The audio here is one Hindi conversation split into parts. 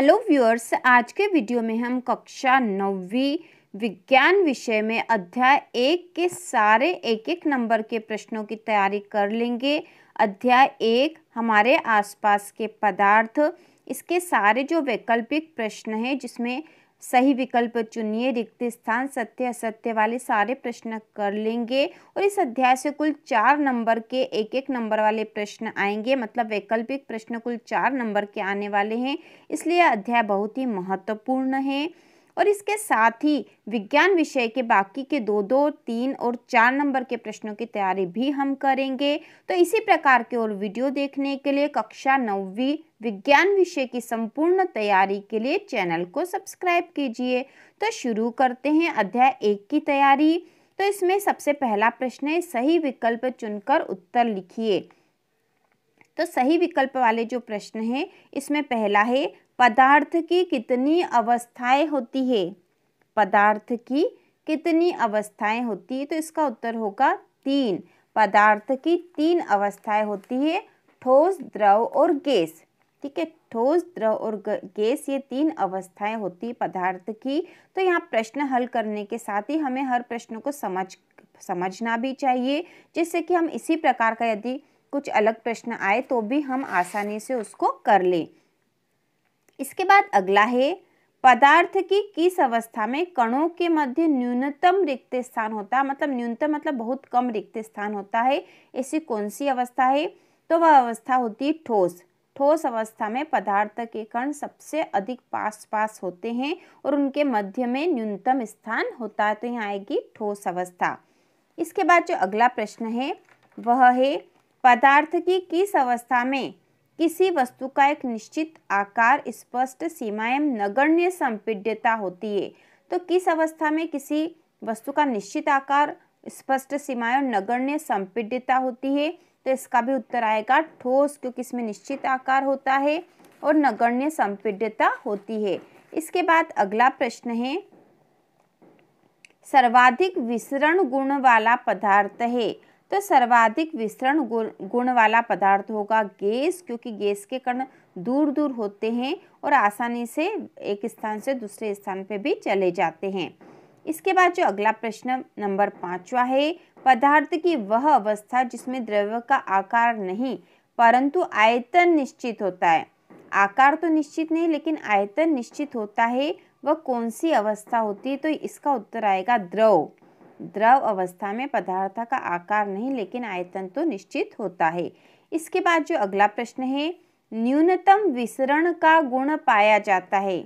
हेलो व्यूअर्स आज के वीडियो में हम कक्षा नौवीं विज्ञान विषय में अध्याय एक के सारे एक एक नंबर के प्रश्नों की तैयारी कर लेंगे अध्याय एक हमारे आसपास के पदार्थ इसके सारे जो वैकल्पिक प्रश्न हैं जिसमें सही विकल्प चुनिए रिक्त स्थान सत्य असत्य वाले सारे प्रश्न कर लेंगे और इस अध्याय से कुल चार नंबर के एक एक नंबर वाले प्रश्न आएंगे मतलब वैकल्पिक प्रश्न कुल चार नंबर के आने वाले हैं इसलिए अध्याय बहुत ही महत्वपूर्ण है और इसके साथ ही विज्ञान विषय के बाकी के दो दो तीन और चार नंबर के प्रश्नों की तैयारी भी हम करेंगे तो इसी प्रकार के और वीडियो देखने के लिए कक्षा नौवीं विज्ञान विषय की संपूर्ण तैयारी के लिए चैनल को सब्सक्राइब कीजिए तो शुरू करते हैं अध्याय एक की तैयारी तो इसमें सबसे पहला प्रश्न है सही विकल्प चुनकर उत्तर लिखिए तो सही विकल्प वाले जो प्रश्न है इसमें पहला है पदार्थ की कितनी अवस्थाएं होती है पदार्थ की कितनी अवस्थाएं होती है तो इसका उत्तर होगा तीन पदार्थ की तीन अवस्थाएं होती है ठोस द्रव और गैस ठीक है ठोस द्रव और गैस ये तीन अवस्थाएं होती है पदार्थ की तो यहाँ प्रश्न हल करने के साथ ही हमें हर प्रश्न को समझ समझना भी चाहिए जिससे कि हम इसी प्रकार का यदि कुछ अलग प्रश्न आए तो भी हम आसानी से उसको कर लें इसके बाद अगला है पदार्थ की किस अवस्था में कणों के मध्य न्यूनतम रिक्त स्थान होता है मतलब न्यूनतम मतलब बहुत कम रिक्त स्थान होता है ऐसी कौन सी अवस्था है तो वह अवस्था होती है ठोस ठोस अवस्था में पदार्थ के कण सबसे अधिक पास पास होते हैं और उनके मध्य में न्यूनतम स्थान होता है तो यहाँ आएगी ठोस अवस्था इसके बाद जो अगला प्रश्न है वह है पदार्थ की किस अवस्था में किसी वस्तु का एक निश्चित आकार स्पष्ट सीमाएं नगण्य संपीड्यता होती है तो किस अवस्था में किसी वस्तु का निश्चित आकार स्पष्ट सीमाएं नगण्य संपीड्यता होती है तो इसका भी उत्तर आएगा ठोस क्योंकि इसमें निश्चित आकार होता है और नगण्य संपीड्यता होती है इसके बाद अगला प्रश्न है सर्वाधिक विसरण गुण वाला पदार्थ है तो सर्वाधिक विस्तरण गुण वाला पदार्थ होगा गैस क्योंकि गैस के कण दूर दूर होते हैं और आसानी से एक स्थान से दूसरे स्थान पर भी चले जाते हैं इसके बाद जो अगला प्रश्न नंबर पाँचवा है पदार्थ की वह अवस्था जिसमें द्रव्य का आकार नहीं परंतु आयतन निश्चित होता है आकार तो निश्चित नहीं लेकिन आयतन निश्चित होता है वह कौन सी अवस्था होती है तो इसका उत्तर आएगा द्रव द्रव अवस्था में पदार्थ का आकार नहीं लेकिन आयतन तो निश्चित होता है इसके बाद जो अगला प्रश्न है न्यूनतम विसरण का गुण पाया जाता है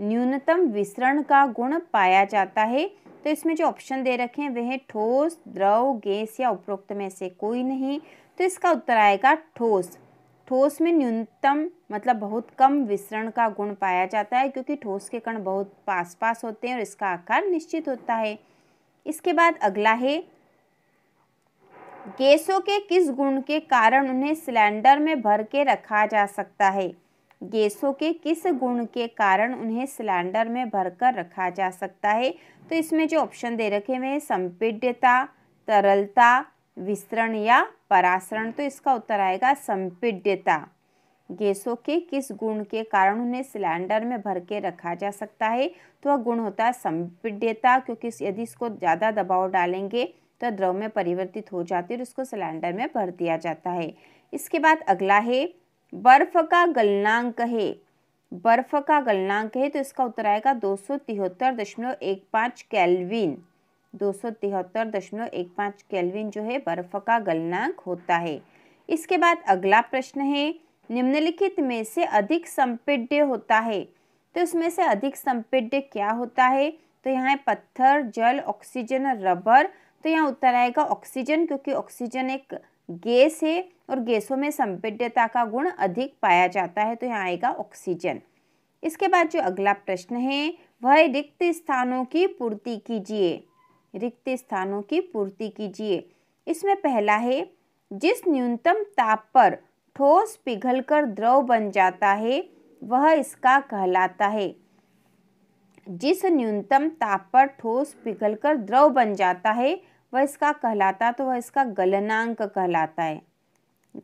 न्यूनतम विसरण का गुण पाया जाता है तो इसमें जो ऑप्शन दे रखे हैं वह ठोस द्रव गैस या उपरोक्त में से कोई नहीं तो इसका उत्तर आएगा ठोस ठोस में न्यूनतम मतलब बहुत कम विसरण का गुण पाया जाता है क्योंकि ठोस के कण बहुत पास पास होते हैं और इसका आकार निश्चित होता है इसके बाद अगला है गैसों के किस गुण के कारण उन्हें सिलेंडर में भर के रखा जा सकता है गैसों के किस गुण के कारण उन्हें सिलेंडर में भरकर रखा जा सकता है तो इसमें जो ऑप्शन दे रखे हुए हैं संपीड्यता तरलता विस्तरण या परासरण तो इसका उत्तर आएगा संपीड्यता गैसों के किस गुण के कारण उन्हें सिलेंडर में भर के रखा जा सकता है तो वह गुण होता है संपीड्यता क्योंकि यदि इसको ज़्यादा दबाव डालेंगे तो द्रव में परिवर्तित हो जाती है और उसको सिलेंडर में भर दिया जाता है इसके बाद अगला है बर्फ का गलनांक है बर्फ का गलनांक है तो इसका उत्तर आएगा दो सौ तिहत्तर दशमलव एक पाँच कैलविन दो सौ तिहत्तर दशमलव एक पाँच कैलविन जो है बर्फ का गलनांक होता है इसके बाद अगला प्रश्न है निम्नलिखित में से अधिक संपीड्य होता है तो इसमें से अधिक संपीड्य क्या होता है तो यहाँ पत्थर जल ऑक्सीजन और रबर तो यहाँ उत्तर आएगा ऑक्सीजन क्योंकि ऑक्सीजन एक गैस है और गैसों में संपीड्यता का गुण अधिक पाया जाता है तो यहाँ आएगा ऑक्सीजन इसके बाद जो अगला प्रश्न है वह रिक्त स्थानों की पूर्ति कीजिए रिक्त स्थानों की पूर्ति कीजिए इसमें पहला है जिस न्यूनतम ताप पर ठोस पिघलकर द्रव बन जाता है वह इसका कहलाता है जिस न्यूनतम ताप पर ठोस पिघलकर द्रव बन जाता है वह इसका कहलाता तो वह इसका गलनांक कहलाता है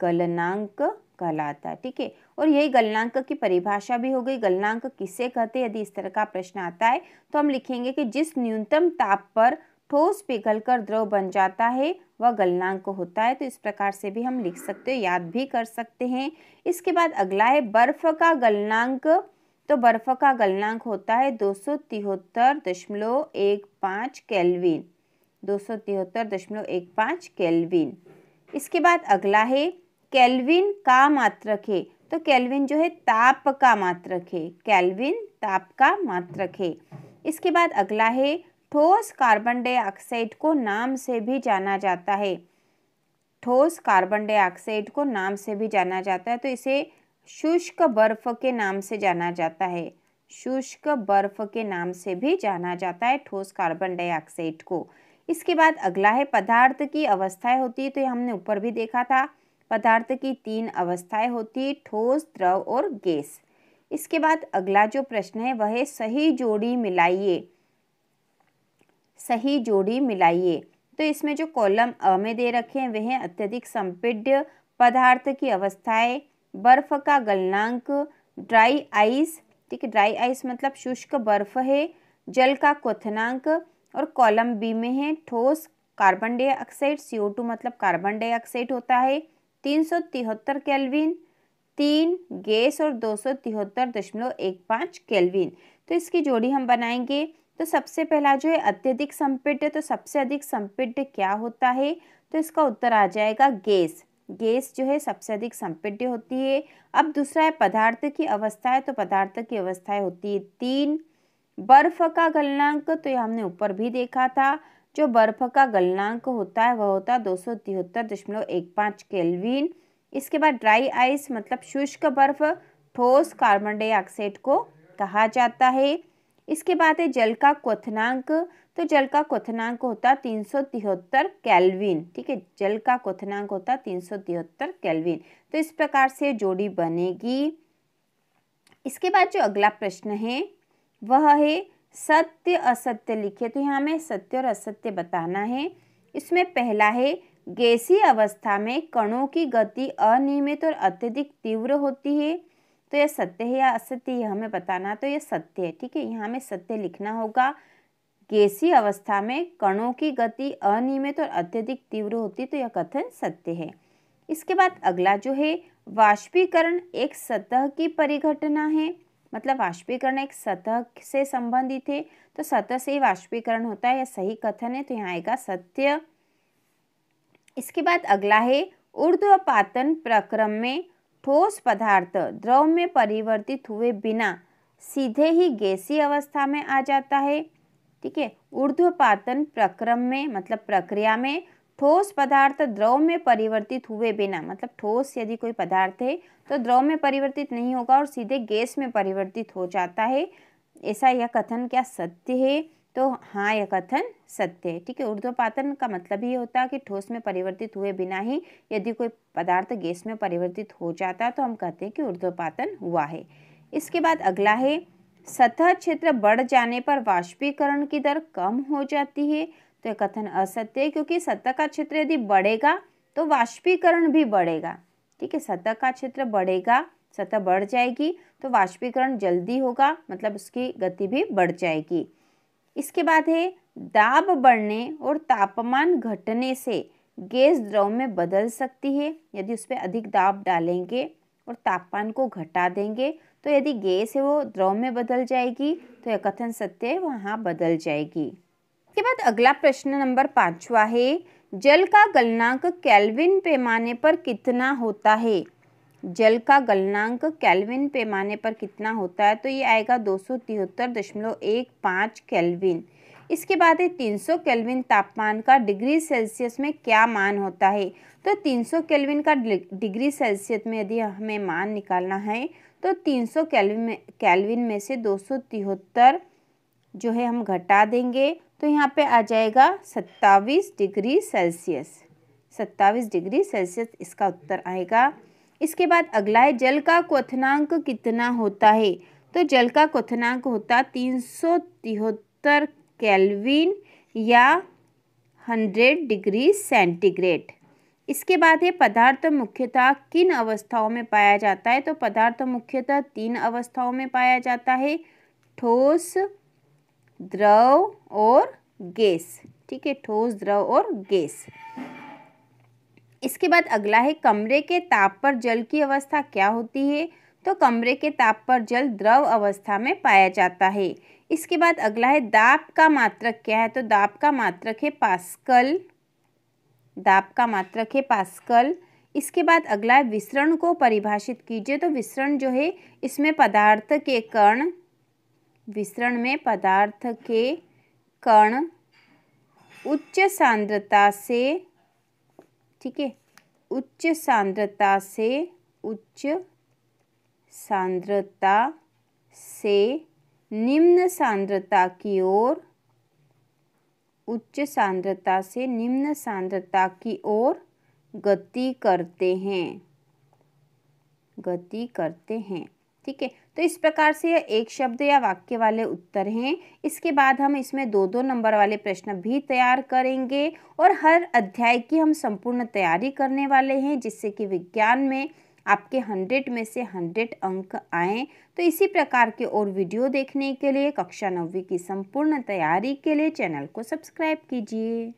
गलनांक कहलाता है ठीक है और यही गलनांक की परिभाषा भी हो गई गलनांक किसे कहते यदि इस तरह का प्रश्न आता है तो हम लिखेंगे कि जिस न्यूनतम ताप पर ठोस पिघल कर द्रव बन जाता है वह गलनांक होता है तो इस प्रकार से भी हम लिख सकते हो याद भी कर सकते हैं इसके बाद अगला है बर्फ का गलनांक तो बर्फ का गलनांक होता है दो सौ तिहत्तर दशमलव एक पाँच कैलविन दो सौ तिहत्तर दशमलव एक पाँच कैलविन इसके बाद अगला है कैलविन का मात्रक है तो कैलविन जो है ताप का मात्रक है कैलविन ताप का मात्रक है इसके बाद अगला है ठोस कार्बन डाइऑक्साइड को नाम से भी जाना जाता है ठोस कार्बन डाइऑक्साइड को नाम से भी जाना जाता है तो इसे शुष्क बर्फ के नाम से जाना जाता है शुष्क बर्फ के नाम से भी जाना जाता है ठोस कार्बन डाइऑक्साइड को इसके बाद अगला है पदार्थ की अवस्थाएं होती है तो ये हमने ऊपर भी देखा था पदार्थ की तीन अवस्थाएं होती है ठोस द्रव और गैस इसके बाद अगला जो प्रश्न है वह है सही जोड़ी मिलाइए सही जोड़ी मिलाइए तो इसमें जो कॉलम अ में दे रखे हैं वह अत्यधिक संपीड्य पदार्थ की अवस्थाएं बर्फ का गलनांक ड्राई आइस ठीक है ड्राई आइस मतलब शुष्क बर्फ है जल का क्वनांक और कॉलम बी में है ठोस कार्बन डाइऑक्साइड सीओ टू मतलब कार्बन डाइऑक्साइड होता है तीन सौ तिहत्तर कैलविन तीन गैस और दो सौ तिहत्तर दशमलव एक पाँच कैलविन तो इसकी जोड़ी हम बनाएंगे तो सबसे पहला जो है अत्यधिक संपीड्य तो सबसे अधिक संपीड्य क्या होता है तो इसका उत्तर आ जाएगा गैस गैस जो है सबसे अधिक संपीड्य होती है अब दूसरा है पदार्थ की अवस्थाएं तो पदार्थ की अवस्थाएं होती है तीन बर्फ का गलनांक तो ये हमने ऊपर भी देखा था जो बर्फ का गलनांक होता है वह होता है दो सौ तिहत्तर दशमलव एक पाँच इसके बाद ड्राई आइस मतलब शुष्क बर्फ ठोस कार्बन डाइऑक्साइड को कहा जाता है इसके बाद है जल का क्वथनांक तो जल का क्वथनांक होता तीन सौ तिहत्तर कैलविन ठीक है जल का क्वथनांक होता तीन सौ तिहत्तर कैलविन तो इस प्रकार से जोड़ी बनेगी इसके बाद जो अगला प्रश्न है वह है सत्य असत्य लिखे तो यहाँ हमें सत्य और असत्य बताना है इसमें पहला है गैसी अवस्था में कणों की गति अनियमित और अत्यधिक तीव्र होती है तो यह सत्य है या असत्य यह हमें बताना तो यह सत्य है ठीक है यहाँ हमें सत्य लिखना होगा गैसी अवस्था में कणों की गति अनियमित और अत्यधिक तीव्र होती तो यह कथन सत्य है इसके बाद अगला जो है वाष्पीकरण एक सतह की परिघटना है मतलब वाष्पीकरण एक सतह से संबंधित है तो सतह से ही वाष्पीकरण होता है यह सही कथन है तो यहाँ आएगा सत्य इसके बाद अगला है ऊर्ध्वपातन प्रक्रम में ठोस पदार्थ द्रव में परिवर्तित हुए बिना सीधे ही गैसीय अवस्था में आ जाता है ठीक है ऊर्ध्वपातन प्रक्रम में मतलब प्रक्रिया में ठोस पदार्थ द्रव में परिवर्तित हुए बिना मतलब ठोस यदि कोई पदार्थ है तो द्रव में परिवर्तित नहीं होगा और सीधे गैस में परिवर्तित हो जाता है ऐसा यह कथन क्या सत्य है तो हाँ यह कथन सत्य है ठीक है ऊर्ध्वपातन का मतलब ये होता है कि ठोस में परिवर्तित हुए बिना ही यदि कोई पदार्थ गैस में परिवर्तित हो जाता तो हम कहते हैं कि ऊर्ध्वपातन हुआ है इसके बाद अगला है सतह क्षेत्र बढ़ जाने पर वाष्पीकरण की दर कम हो जाती है तो यह कथन असत्य है क्योंकि सतह का क्षेत्र यदि बढ़ेगा तो वाष्पीकरण भी बढ़ेगा ठीक है सतह का क्षेत्र बढ़ेगा सतह बढ़ जाएगी तो वाष्पीकरण जल्दी होगा मतलब उसकी गति भी बढ़ जाएगी इसके बाद है दाब बढ़ने और तापमान घटने से गैस द्रव में बदल सकती है यदि उस पर अधिक दाब डालेंगे और तापमान को घटा देंगे तो यदि गैस है वो द्रव में बदल जाएगी तो यह कथन सत्य वहाँ बदल जाएगी इसके बाद अगला प्रश्न नंबर पाँचवा है जल का गलनांक कैलविन पैमाने पर कितना होता है जल का गलनांक कैलविन पैमाने पर कितना होता है तो ये आएगा दो सौ तिहत्तर दशमलव एक पाँच कैलविन इसके बाद तीन 300 केल्विन तापमान का डिग्री सेल्सियस में क्या मान होता है तो 300 केल्विन का डिग्री सेल्सियस में यदि हमें मान निकालना है तो 300 केल्विन में कैलविन में से दो जो है हम घटा देंगे तो यहाँ पे आ जाएगा सत्ताईस डिग्री सेल्सियस सत्ताईस डिग्री सेल्सियस इसका उत्तर आएगा इसके बाद अगला है जल का क्वथनांक कितना होता है तो जल का क्वथनांक होता तीन सौ तिहत्तर कैलविन या हंड्रेड डिग्री सेंटीग्रेड इसके बाद है पदार्थ मुख्यतः किन अवस्थाओं में पाया जाता है तो पदार्थ मुख्यतः तीन अवस्थाओं में पाया जाता है ठोस द्रव और गैस ठीक है ठोस द्रव और गैस इसके बाद अगला है कमरे के ताप पर जल की अवस्था क्या होती है तो कमरे के ताप पर जल द्रव अवस्था में पाया जाता है इसके बाद अगला है दाप का मात्रक क्या है तो दाप का मात्रक है पास्कल दाप का मात्रक है पास्कल इसके बाद अगला है विसरण को परिभाषित कीजिए तो विसरण जो है इसमें पदार्थ के कण विसरण में पदार्थ के कण उच्च सांद्रता से ठीक है उच्च सांद्रता से उच्च सांद्रता से निम्न सांद्रता की ओर उच्च सांद्रता से निम्न सांद्रता की ओर गति करते हैं गति करते हैं ठीक है तो इस प्रकार से यह एक शब्द या वाक्य वाले उत्तर हैं इसके बाद हम इसमें दो दो नंबर वाले प्रश्न भी तैयार करेंगे और हर अध्याय की हम संपूर्ण तैयारी करने वाले हैं जिससे कि विज्ञान में आपके हंड्रेड में से हंड्रेड अंक आए तो इसी प्रकार के और वीडियो देखने के लिए कक्षा नौवीं की संपूर्ण तैयारी के लिए चैनल को सब्सक्राइब कीजिए